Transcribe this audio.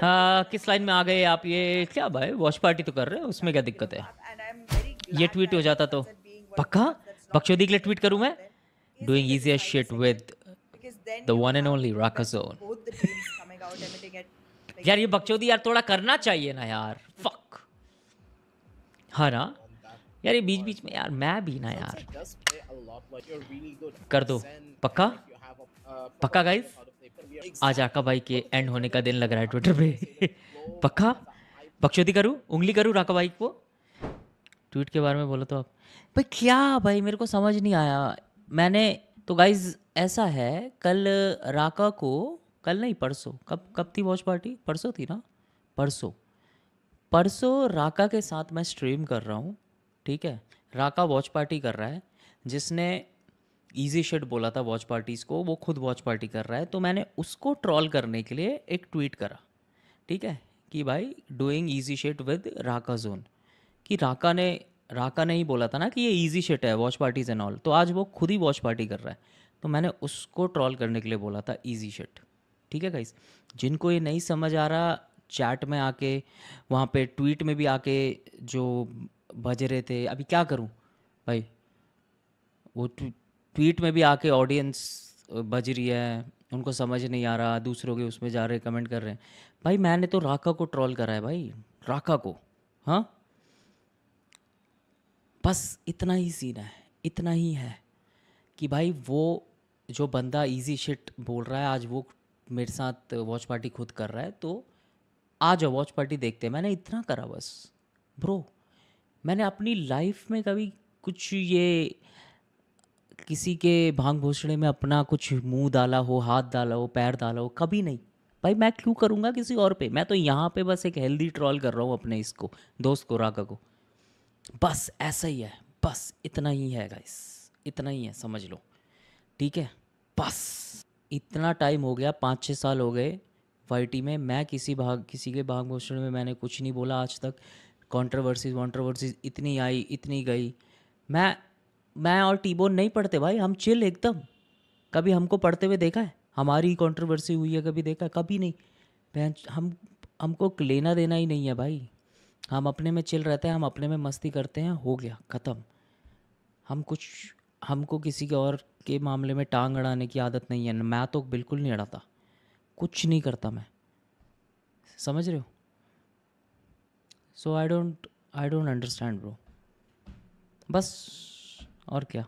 हाँ किस लाइन में आ गए आप ये क्या भाई वॉश पार्टी तो कर रहे हो उसमें क्या दिक्कत है ये ट्वीट हो जाता तो पक्का बक्चोदी के लिए ट्वीट करूँ मैं doing easy shit with the one and only Rakazone यार ये बकचोदी यार थोड़ा करना चाहिए ना यार फक हाँ ना यार ये बीच बीच में यार मैं भी ना यार कर दो पक्का uh, पक्का गाइस आज आका भाई के एंड होने का दिन लग रहा है ट्विटर पे पक्का पक्षोदी करूँ उंगली करूँ राका भाई को ट्वीट के बारे में बोलो तो आप भाई क्या भाई मेरे को समझ नहीं आया मैंने तो गाइज ऐसा है कल राका को कल नहीं परसों कब कब थी वॉच पार्टी परसों थी ना परसों परसों राका के साथ मैं स्ट्रीम कर रहा हूँ ठीक है राका वॉच पार्टी कर रहा है जिसने ईजी शेड बोला था वॉच पार्टीज़ को वो खुद वॉच पार्टी कर रहा है तो मैंने उसको ट्रॉल करने के लिए एक ट्वीट करा ठीक है कि भाई doing easy shit with Rakazone कि राका ने राका ने ही बोला था ना कि ये ईजी शेट है वॉच पार्टीज एंड ऑल तो आज वो खुद ही वॉच पार्टी कर रहा है तो मैंने उसको ट्रॉल करने के लिए बोला था ईजी शेट ठीक है गाइस जिनको ये नहीं समझ आ रहा चैट में आके वहाँ पे ट्वीट में भी आके जो भज रहे थे अभी क्या करूँ भाई वो ट्वीट में भी आके ऑडियंस बज रही है उनको समझ नहीं आ रहा दूसरों के उसमें जा रहे कमेंट कर रहे हैं भाई मैंने तो राका को ट्रोल करा है भाई राका को हाँ बस इतना ही सीन है इतना ही है कि भाई वो जो बंदा इजी शिट बोल रहा है आज वो मेरे साथ वॉच पार्टी खुद कर रहा है तो आ जाओ वॉच पार्टी देखते हैं मैंने इतना करा बस ब्रो मैंने अपनी लाइफ में कभी कुछ ये किसी के भांग भूसड़े में अपना कुछ मुंह डाला हो हाथ डाला हो पैर डाला हो कभी नहीं भाई मैं क्यों करूँगा किसी और पे मैं तो यहाँ पे बस एक हेल्दी ट्रॉल कर रहा हूँ अपने इसको दोस्त को राका को बस ऐसा ही है बस इतना ही है गाइस इतना ही है समझ लो ठीक है बस इतना टाइम हो गया पाँच छः साल हो गए वाई में मैं किसी भाग किसी के भाग भूषण में मैंने कुछ नहीं बोला आज तक कॉन्ट्रोवर्सीज वॉन्ट्रोवर्सीज इतनी आई इतनी गई मैं मैं और टीबोन नहीं पढ़ते भाई हम चिल एकदम कभी हमको पढ़ते हुए देखा है हमारी कंट्रोवर्सी हुई है कभी देखा है कभी नहीं बहन हम हमको लेना देना ही नहीं है भाई हम अपने में चिल रहते हैं हम अपने में मस्ती करते हैं हो गया ख़त्म हम कुछ हमको किसी के और के मामले में टांग अड़ाने की आदत नहीं है मैं तो बिल्कुल नहीं अड़ाता कुछ नहीं करता मैं समझ रहे हो so I don't I don't understand bro बस और क्या